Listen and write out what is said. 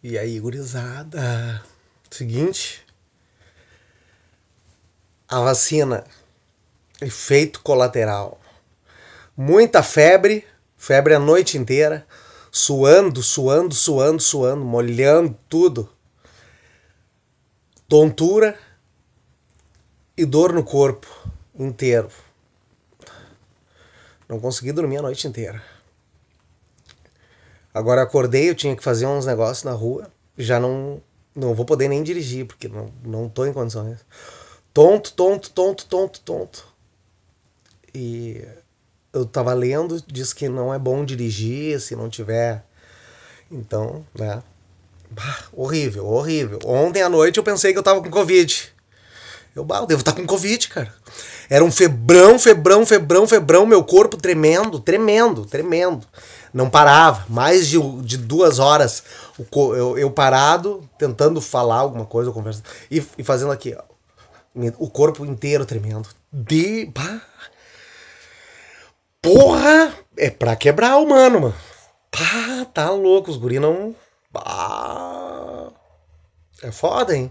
E aí, gurizada? Seguinte. A vacina. É efeito colateral. Muita febre, febre a noite inteira, suando, suando, suando, suando, molhando tudo. Tontura e dor no corpo inteiro. Não consegui dormir a noite inteira. Agora acordei, eu tinha que fazer uns negócios na rua, já não não vou poder nem dirigir, porque não, não tô em condições. Tonto, tonto, tonto, tonto, tonto. E eu tava lendo, diz que não é bom dirigir se não tiver. Então, né? Bah, horrível, horrível. Ontem à noite eu pensei que eu tava com Covid. Eu, bah, eu devo estar com Covid, cara. Era um febrão, febrão, febrão, febrão, meu corpo tremendo, tremendo, tremendo. Não parava, mais de, de duas horas eu, eu, eu parado, tentando falar alguma coisa, conversa e, e, fazendo aqui, ó, o corpo inteiro tremendo. De. Bah. Porra! É pra quebrar o mano, mano. Tá, tá louco, os guri não. Bah. É foda, hein?